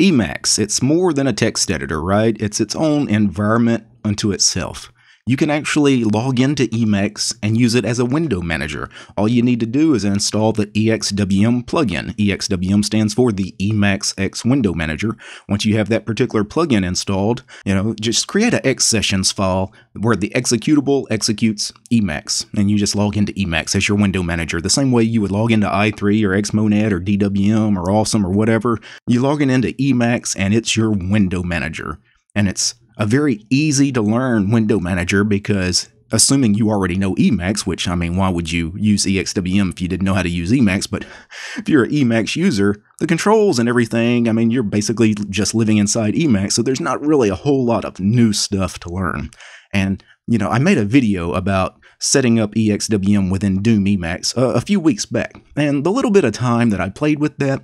Emacs, it's more than a text editor, right? It's its own environment unto itself. You can actually log into Emacs and use it as a window manager. All you need to do is install the EXWM plugin. EXWM stands for the Emacs X Window Manager. Once you have that particular plugin installed, you know, just create a X Sessions file where the executable executes Emacs, and you just log into Emacs as your window manager. The same way you would log into i3 or Xmonad or DWM or Awesome or whatever, you log in into Emacs and it's your window manager. And it's a very easy to learn window manager because assuming you already know Emacs, which I mean, why would you use EXWM if you didn't know how to use Emacs? But if you're an Emacs user, the controls and everything, I mean, you're basically just living inside Emacs. So there's not really a whole lot of new stuff to learn. And, you know, I made a video about setting up EXWM within Doom Emacs a few weeks back. And the little bit of time that I played with that,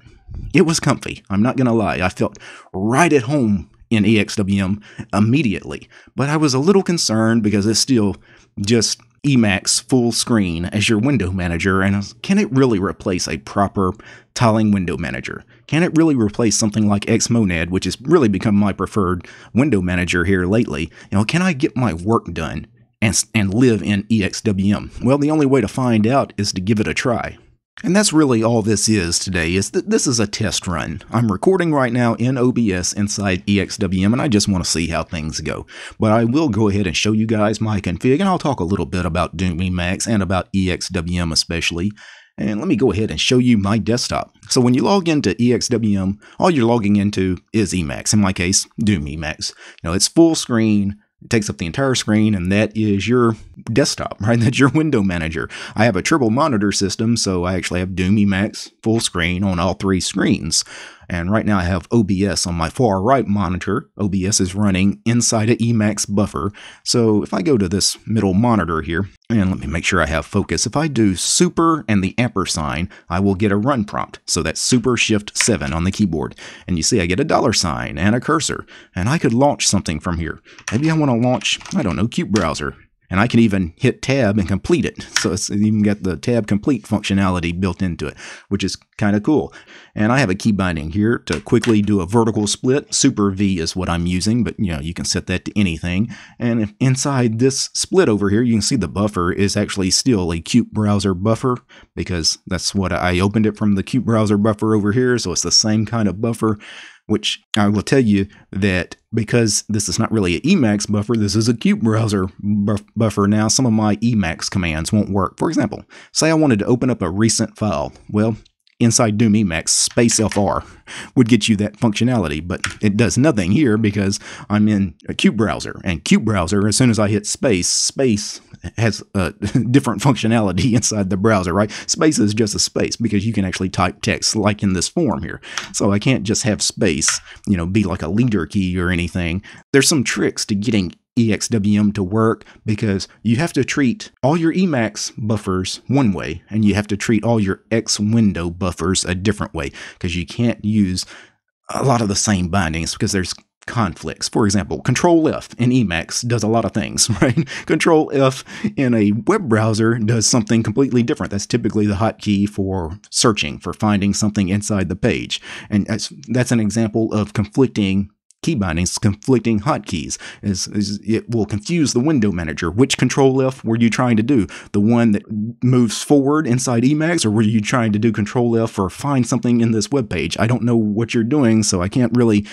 it was comfy. I'm not going to lie. I felt right at home in EXWM immediately. But I was a little concerned because it's still just Emacs full screen as your window manager, and can it really replace a proper tiling window manager? Can it really replace something like Xmonad, which has really become my preferred window manager here lately? You know, can I get my work done and, and live in EXWM? Well, the only way to find out is to give it a try. And that's really all this is today. Is that this is a test run. I'm recording right now in OBS inside EXWM and I just want to see how things go. But I will go ahead and show you guys my config and I'll talk a little bit about Doom Emacs and about EXWM especially. And let me go ahead and show you my desktop. So when you log into EXWM, all you're logging into is Emacs. In my case, Doom Emacs. You know, it's full screen it takes up the entire screen, and that is your desktop, right? That's your window manager. I have a triple monitor system, so I actually have Doom Emacs full screen on all three screens. And right now I have OBS on my far right monitor. OBS is running inside an Emacs buffer. So if I go to this middle monitor here, and let me make sure I have focus. If I do super and the ampersand, I will get a run prompt. So that's super shift 7 on the keyboard. And you see I get a dollar sign and a cursor. And I could launch something from here. Maybe I want to launch, I don't know, Cute Browser and I can even hit tab and complete it. So it's even got the tab complete functionality built into it, which is kind of cool. And I have a key binding here to quickly do a vertical split. Super V is what I'm using, but you know, you can set that to anything. And inside this split over here, you can see the buffer is actually still a Cute browser buffer because that's what I opened it from the Cute browser buffer over here. So it's the same kind of buffer which I will tell you that because this is not really an Emacs buffer, this is a cute browser buff- buffer. Now, some of my Emacs commands won't work. For example, say I wanted to open up a recent file. Well, inside Doom Emacs space FR would get you that functionality, but it does nothing here because I'm in a Cube browser, and Cube browser, as soon as I hit space, space has a different functionality inside the browser, right? Space is just a space because you can actually type text like in this form here. So I can't just have space, you know, be like a leader key or anything. There's some tricks to getting EXWM to work because you have to treat all your Emacs buffers one way and you have to treat all your X window buffers a different way because you can't use a lot of the same bindings because there's conflicts. For example, Control F in Emacs does a lot of things, right? Control F in a web browser does something completely different. That's typically the hotkey for searching, for finding something inside the page. And that's, that's an example of conflicting key bindings, conflicting hotkeys. Is, is, it will confuse the window manager. Which control F were you trying to do? The one that moves forward inside Emacs, or were you trying to do control F or find something in this web page? I don't know what you're doing, so I can't really.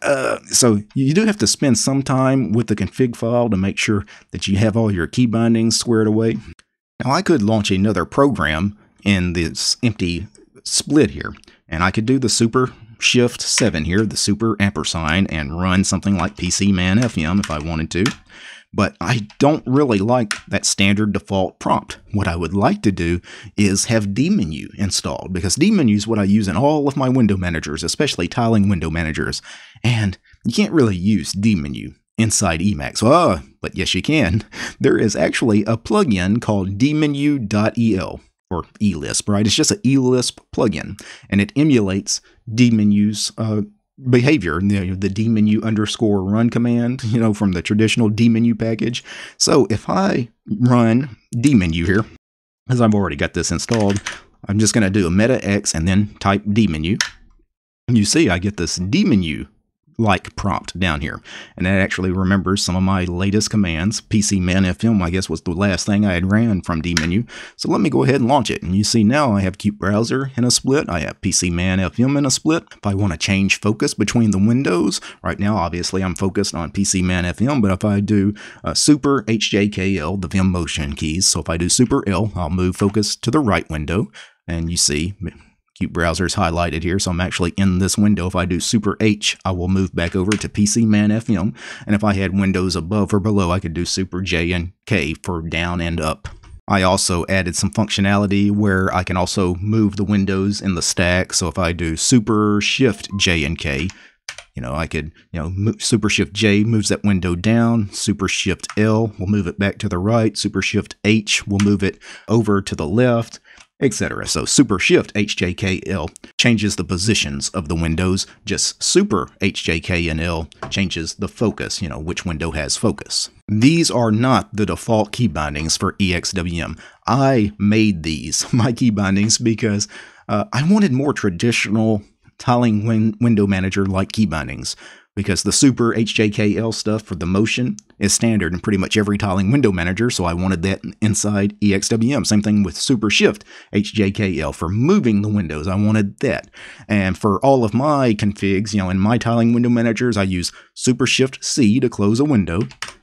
Uh, so you do have to spend some time with the config file to make sure that you have all your key bindings squared away. Now I could launch another program in this empty split here, and I could do the super shift 7 here, the super ampersand, and run something like PCManFM if I wanted to. But I don't really like that standard default prompt. What I would like to do is have dmenu installed, because dmenu is what I use in all of my window managers, especially tiling window managers. And you can't really use dmenu inside Emacs. Oh, but yes you can. There is actually a plugin called dmenu.el or elisp, right? It's just an elisp plugin, and it emulates dmenu's uh, behavior, you know, the dmenu underscore run command, you know, from the traditional dmenu package. So if I run dmenu here, as I've already got this installed, I'm just going to do a meta x and then type dmenu. And you see I get this dmenu like prompt down here. And that actually remembers some of my latest commands. PC man fm, I guess, was the last thing I had ran from dmenu. So let me go ahead and launch it. And you see now I have Cute Browser and a split. I have PC man fm in a split. If I want to change focus between the windows, right now, obviously, I'm focused on PC man fm. But if I do uh, super hjkl, the vim motion keys. So if I do super L, I'll move focus to the right window. And you see browsers highlighted here. So I'm actually in this window. If I do Super H, I will move back over to PC Man FM. And if I had windows above or below, I could do Super J and K for down and up. I also added some functionality where I can also move the windows in the stack. So if I do Super Shift J and K, you know, I could, you know, Super Shift J moves that window down, Super Shift L will move it back to the right, Super Shift H will move it over to the left, etc. So super shift HJKL changes the positions of the windows, just super HJK and L changes the focus, you know, which window has focus. These are not the default key bindings for EXWM. I made these, my key bindings, because uh, I wanted more traditional tiling win window manager like key bindings because the super HJKL stuff for the motion is standard in pretty much every tiling window manager, so I wanted that inside EXWM. Same thing with super shift HJKL for moving the windows, I wanted that. And for all of my configs, you know, in my tiling window managers, I use super shift C to close a window,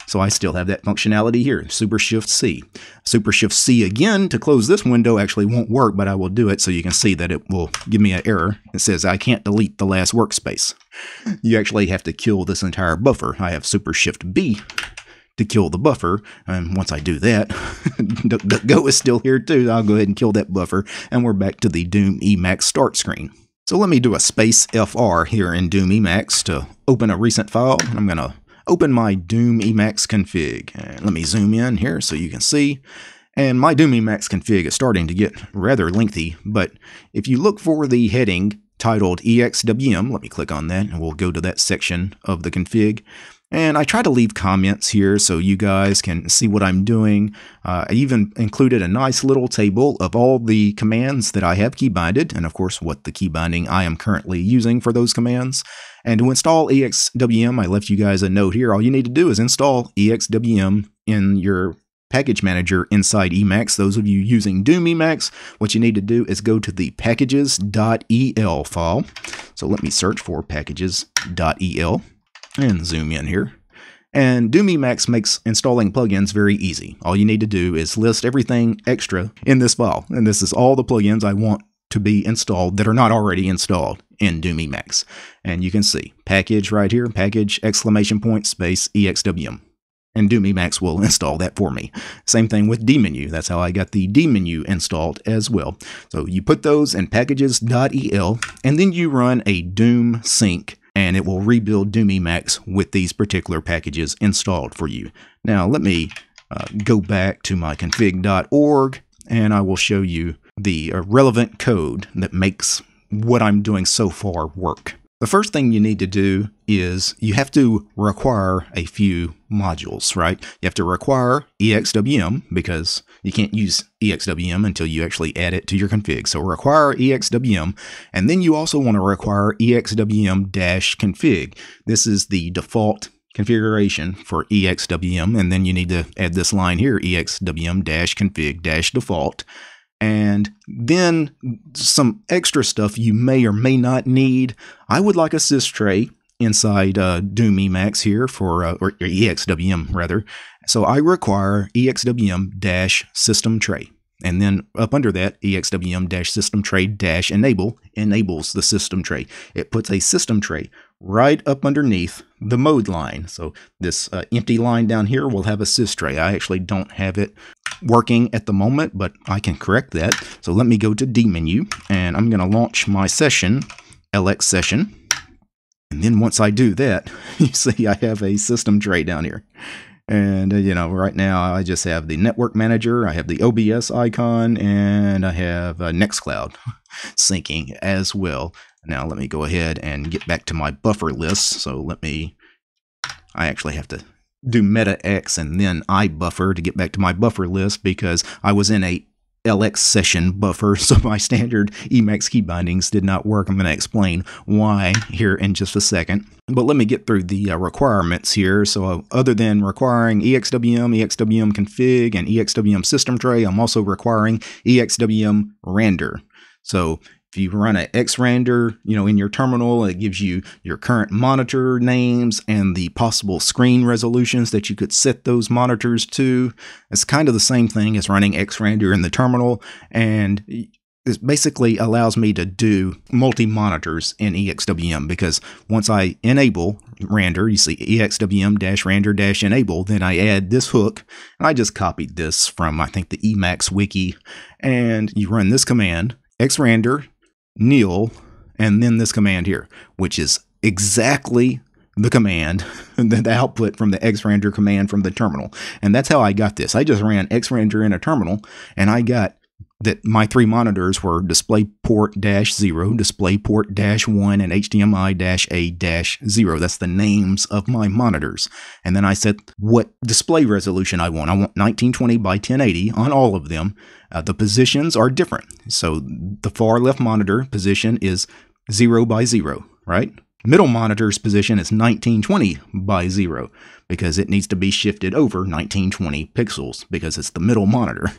so I still have that functionality here, Super Shift C. Super Shift C again to close this window actually won't work, but I will do it so you can see that it will give me an error. It says I can't delete the last workspace. You actually have to kill this entire buffer. I have Super Shift B to kill the buffer. And once I do that, Go is still here too. I'll go ahead and kill that buffer. And we're back to the Doom Emacs start screen. So let me do a space FR here in Doom Emacs to open a recent file. I'm going to open my Doom Emacs config. And let me zoom in here so you can see. And my Doom Emacs config is starting to get rather lengthy, but if you look for the heading titled EXWM, let me click on that and we'll go to that section of the config. And I try to leave comments here so you guys can see what I'm doing. Uh, I even included a nice little table of all the commands that I have keybinded, and of course what the keybinding I am currently using for those commands. And to install EXWM, I left you guys a note here. All you need to do is install EXWM in your package manager inside Emacs. Those of you using Doom Emacs, what you need to do is go to the packages.el file. So let me search for packages.el and zoom in here. And Doom Max makes installing plugins very easy. All you need to do is list everything extra in this file. And this is all the plugins I want to be installed that are not already installed in Doom Max. And you can see package right here, package exclamation point space exwm. And Doom Max will install that for me. Same thing with dmenu. That's how I got the dmenu installed as well. So you put those in packages.el and then you run a doom sync and it will rebuild Doom Emacs with these particular packages installed for you. Now let me uh, go back to my config.org and I will show you the uh, relevant code that makes what I'm doing so far work. The first thing you need to do is you have to require a few modules, right? You have to require EXWM because you can't use EXWM until you actually add it to your config. So require EXWM, and then you also want to require EXWM-config. This is the default configuration for EXWM, and then you need to add this line here, EXWM-config-default and then some extra stuff you may or may not need. I would like a sys tray inside uh, Doom Emacs here for uh, or, or EXWM rather. So I require EXWM dash system tray. And then up under that, exwm-system tray-enable enables the system tray. It puts a system tray right up underneath the mode line. So this uh, empty line down here will have a sys tray. I actually don't have it working at the moment, but I can correct that. So let me go to D menu and I'm going to launch my session, LX session. And then once I do that, you see I have a system tray down here. And, uh, you know, right now I just have the network manager, I have the OBS icon, and I have uh, Nextcloud syncing as well. Now, let me go ahead and get back to my buffer list. So let me, I actually have to do MetaX and then I buffer to get back to my buffer list because I was in a LX session buffer, so my standard Emacs key bindings did not work. I'm going to explain why here in just a second. But let me get through the uh, requirements here. So uh, other than requiring EXWM, EXWM config, and EXWM system tray, I'm also requiring EXWM render. So if you run an Xrander, you know, in your terminal, it gives you your current monitor names and the possible screen resolutions that you could set those monitors to. It's kind of the same thing as running Xrander in the terminal, and it basically allows me to do multi monitors in EXWM because once I enable Rander, you see EXWM Rander enable, then I add this hook, and I just copied this from I think the Emacs wiki, and you run this command xrander kneel, and then this command here, which is exactly the command, the output from the Xranger command from the terminal. And that's how I got this. I just ran Xranger in a terminal and I got that my three monitors were DisplayPort 0, DisplayPort 1, and HDMI A 0. That's the names of my monitors. And then I set what display resolution I want. I want 1920 by 1080 on all of them. Uh, the positions are different. So the far left monitor position is 0 by 0, right? Middle monitor's position is 1920 by 0 because it needs to be shifted over 1920 pixels because it's the middle monitor.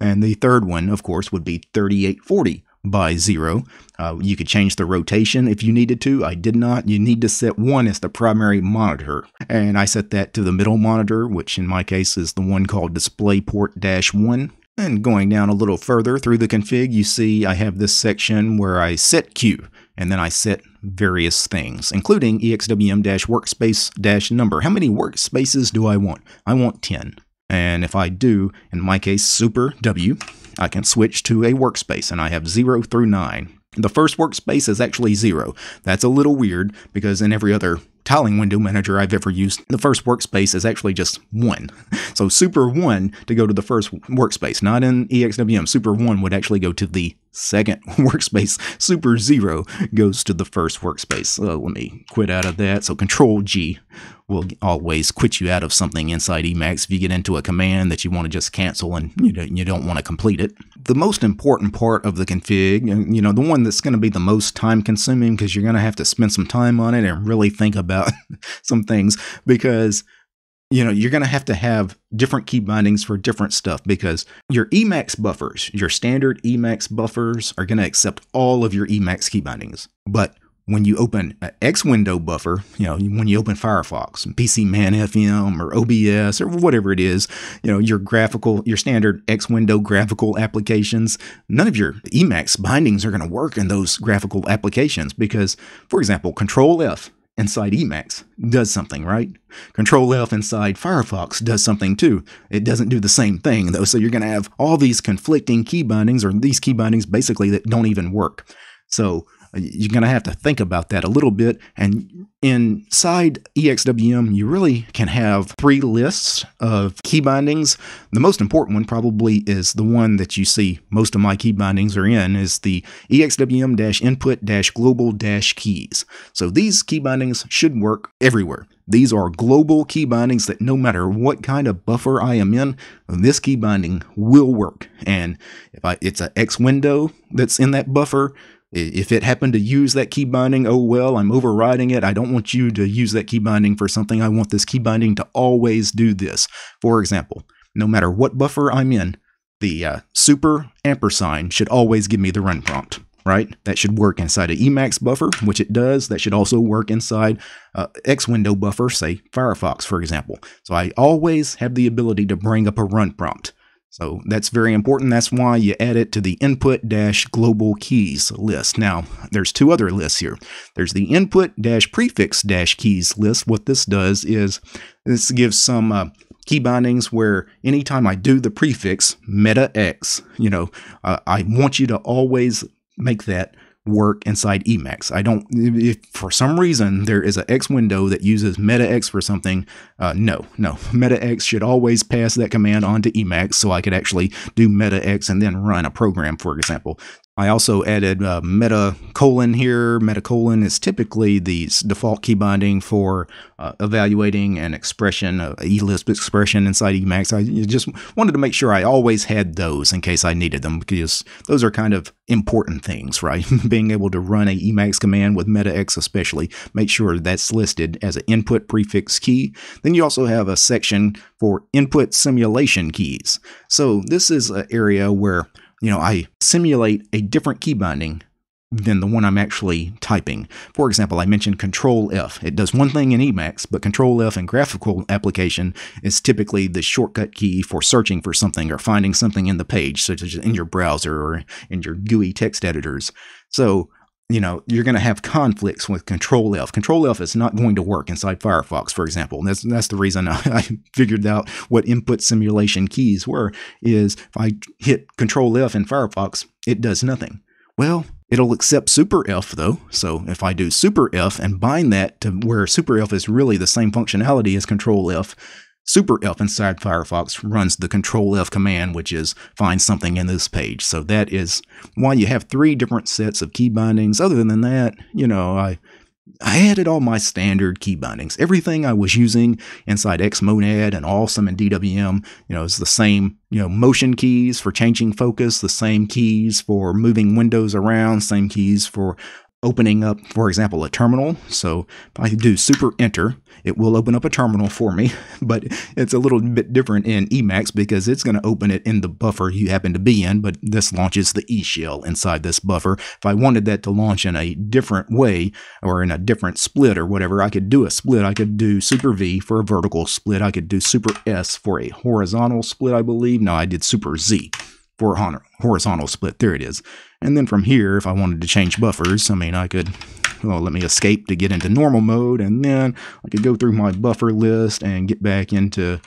And the third one, of course, would be 3840 by 0. Uh, you could change the rotation if you needed to. I did not. You need to set 1 as the primary monitor. And I set that to the middle monitor, which in my case is the one called DisplayPort 1. And going down a little further through the config, you see I have this section where I set Q, and then I set various things, including exwm-workspace-number. How many workspaces do I want? I want 10. And if I do, in my case, super W, I can switch to a workspace and I have 0 through 9. The first workspace is actually 0. That's a little weird because in every other tiling window manager I've ever used, the first workspace is actually just 1. So super 1 to go to the first workspace, not in EXWM. Super 1 would actually go to the second workspace super zero goes to the first workspace. Uh, let me quit out of that. So control G will always quit you out of something inside Emacs if you get into a command that you want to just cancel and you don't, you don't want to complete it. The most important part of the config, you know, the one that's going to be the most time consuming because you're going to have to spend some time on it and really think about some things because – you know, you're going to have to have different key bindings for different stuff because your Emacs buffers, your standard Emacs buffers are going to accept all of your Emacs key bindings. But when you open an X window buffer, you know, when you open Firefox, PC Man FM or OBS or whatever it is, you know, your graphical, your standard X window graphical applications, none of your Emacs bindings are going to work in those graphical applications because, for example, Control F inside Emacs does something, right? Control F inside Firefox does something too. It doesn't do the same thing though, so you're going to have all these conflicting key bindings or these key bindings basically that don't even work. So you're going to have to think about that a little bit. And inside EXWM, you really can have three lists of key bindings. The most important one probably is the one that you see most of my key bindings are in is the EXWM-input-global-keys. So these key bindings should work everywhere. These are global key bindings that no matter what kind of buffer I am in, this key binding will work. And if I, it's an X window that's in that buffer, if it happened to use that key binding, oh well, I'm overriding it. I don't want you to use that key binding for something. I want this key binding to always do this. For example, no matter what buffer I'm in, the uh, super ampersand should always give me the run prompt, right? That should work inside an Emacs buffer, which it does. That should also work inside uh, X window buffer, say Firefox, for example. So I always have the ability to bring up a run prompt. So that's very important. That's why you add it to the input dash global keys list. Now, there's two other lists here. There's the input dash prefix dash keys list. What this does is this gives some uh, key bindings where anytime I do the prefix meta x, you know, uh, I want you to always make that work inside Emacs. I don't, if for some reason there is an X window that uses Meta X for something, uh, no, no. X should always pass that command on to Emacs so I could actually do Meta X and then run a program, for example. I also added uh, colon here. Meta colon is typically the default key binding for uh, evaluating an expression, a uh, ELISP expression inside Emacs. I just wanted to make sure I always had those in case I needed them because those are kind of important things, right? Being able to run a Emacs command with Meta X, especially, make sure that's listed as an input prefix key. Then you also have a section for input simulation keys. So this is an area where you know, I simulate a different key binding than the one I'm actually typing. For example, I mentioned Control F. It does one thing in Emacs, but Control F in graphical application is typically the shortcut key for searching for something or finding something in the page, such as in your browser or in your GUI text editors. So you know, you're going to have conflicts with Control F. Control F is not going to work inside Firefox, for example. And that's, that's the reason I, I figured out what input simulation keys were, is if I hit Control F in Firefox, it does nothing. Well, it'll accept super F though. So if I do super F and bind that to where super F is really the same functionality as Control F, Super F inside Firefox runs the Control F command, which is find something in this page. So that is why you have three different sets of key bindings. Other than that, you know, I I added all my standard key bindings. Everything I was using inside Xmonad and Awesome and DWM, you know, is the same, you know, motion keys for changing focus, the same keys for moving windows around, same keys for opening up, for example, a terminal. So if I do super enter, it will open up a terminal for me, but it's a little bit different in Emacs because it's going to open it in the buffer you happen to be in, but this launches the E shell inside this buffer. If I wanted that to launch in a different way or in a different split or whatever, I could do a split. I could do super V for a vertical split. I could do super S for a horizontal split, I believe. No, I did super Z for a horizontal split. There it is. And then from here, if I wanted to change buffers, I mean, I could well, let me escape to get into normal mode, and then I could go through my buffer list and get back into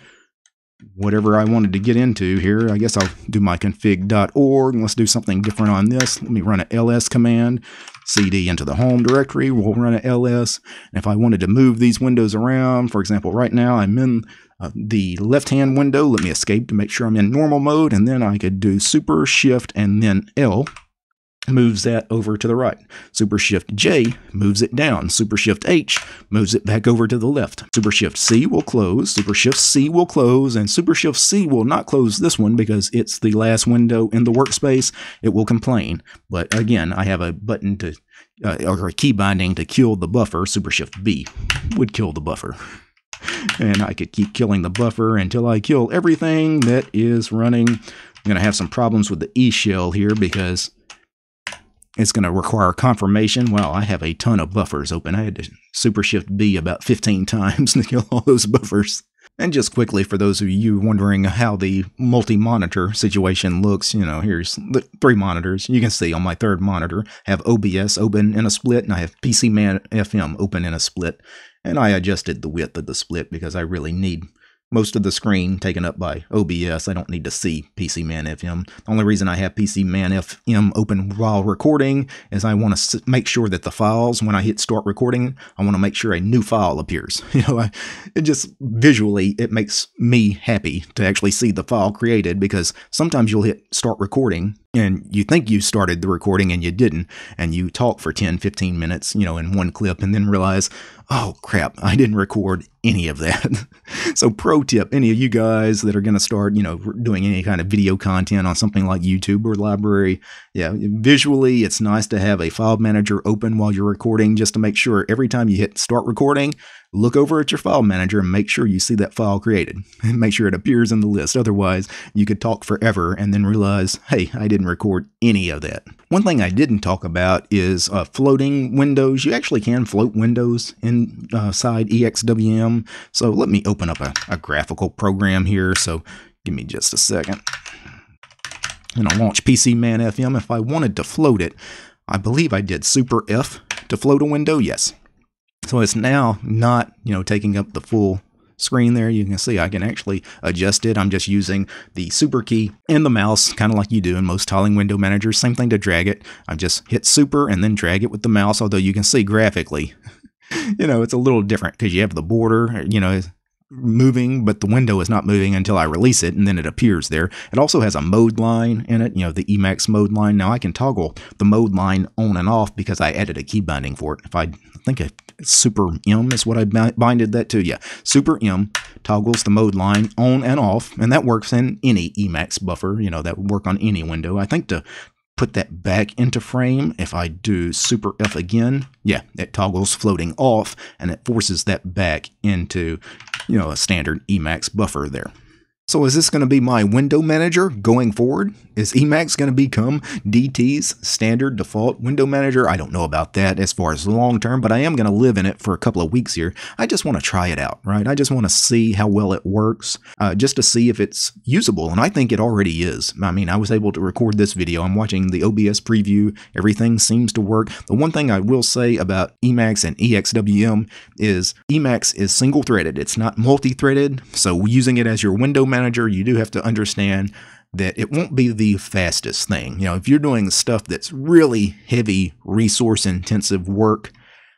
whatever I wanted to get into here. I guess I'll do my config.org, let's do something different on this. Let me run a ls command, cd into the home directory, we'll run a ls. And if I wanted to move these windows around, for example, right now I'm in uh, the left-hand window, let me escape to make sure I'm in normal mode, and then I could do super, shift, and then L moves that over to the right. Super Shift J moves it down. Super Shift H moves it back over to the left. Super Shift C will close. Super Shift C will close. And Super Shift C will not close this one because it's the last window in the workspace. It will complain. But again, I have a button to, uh, or a key binding to kill the buffer. Super Shift B would kill the buffer. And I could keep killing the buffer until I kill everything that is running. I'm going to have some problems with the E shell here because it's going to require confirmation. Well, I have a ton of buffers open. I had to super shift B about 15 times to kill all those buffers. And just quickly, for those of you wondering how the multi monitor situation looks, you know, here's the three monitors. You can see on my third monitor, I have OBS open in a split, and I have PC Man FM open in a split. And I adjusted the width of the split because I really need most of the screen taken up by OBS. I don't need to see PCManFM. FM. The only reason I have PCManFM FM open while recording is I want to make sure that the files, when I hit start recording, I want to make sure a new file appears. You know, I, it just visually, it makes me happy to actually see the file created because sometimes you'll hit start recording and you think you started the recording and you didn't and you talk for 10 15 minutes you know in one clip and then realize oh crap i didn't record any of that so pro tip any of you guys that are going to start you know doing any kind of video content on something like youtube or library yeah visually it's nice to have a file manager open while you're recording just to make sure every time you hit start recording look over at your file manager and make sure you see that file created. and make sure it appears in the list. Otherwise, you could talk forever and then realize, hey, I didn't record any of that. One thing I didn't talk about is uh, floating windows. You actually can float windows inside uh, EXWM. So let me open up a, a graphical program here. So give me just a second. And I'll launch PCManFM. If I wanted to float it, I believe I did super F to float a window. Yes, so it's now not, you know, taking up the full screen there. You can see I can actually adjust it. I'm just using the super key and the mouse, kind of like you do in most tiling window managers. Same thing to drag it. I just hit super and then drag it with the mouse, although you can see graphically, you know, it's a little different because you have the border, you know, moving, but the window is not moving until I release it, and then it appears there. It also has a mode line in it, you know, the Emacs mode line. Now I can toggle the mode line on and off because I added a key binding for it. If I, I think I Super M is what I binded that to. Yeah, Super M toggles the mode line on and off, and that works in any Emacs buffer. You know, that would work on any window. I think to put that back into frame, if I do Super F again, yeah, it toggles floating off, and it forces that back into, you know, a standard Emacs buffer there. So is this going to be my window manager going forward? Is Emacs going to become DT's standard default window manager? I don't know about that as far as long term, but I am going to live in it for a couple of weeks here. I just want to try it out, right? I just want to see how well it works, uh, just to see if it's usable, and I think it already is. I mean, I was able to record this video. I'm watching the OBS preview. Everything seems to work. The one thing I will say about Emacs and EXWM is Emacs is single-threaded. It's not multi-threaded, so using it as your window manager, you do have to understand that it won't be the fastest thing. You know, if you're doing stuff that's really heavy, resource intensive work,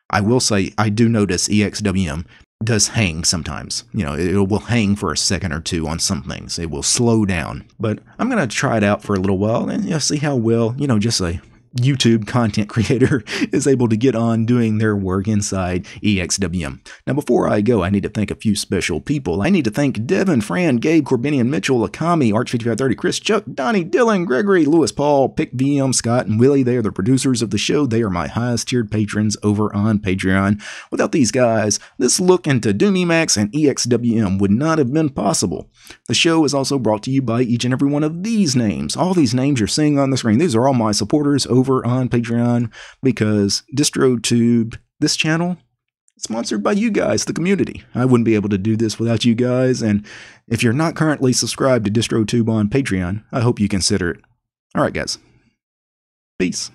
I will say I do notice EXWM does hang sometimes. You know, it will hang for a second or two on some things. It will slow down. But I'm going to try it out for a little while and you know, see how well, you know, just a YouTube content creator is able to get on doing their work inside EXWM. Now, before I go, I need to thank a few special people. I need to thank Devin, Fran, Gabe, Corbinian, Mitchell, Akami, Arch5530, Chris, Chuck, Donnie, Dylan, Gregory, Lewis, Paul, Pick VM, Scott, and Willie. They are the producers of the show. They are my highest tiered patrons over on Patreon. Without these guys, this look into Doomiemax and EXWM would not have been possible. The show is also brought to you by each and every one of these names. All these names you're seeing on the screen, these are all my supporters over over on Patreon because DistroTube, this channel, sponsored by you guys, the community. I wouldn't be able to do this without you guys, and if you're not currently subscribed to DistroTube on Patreon, I hope you consider it. All right, guys. Peace.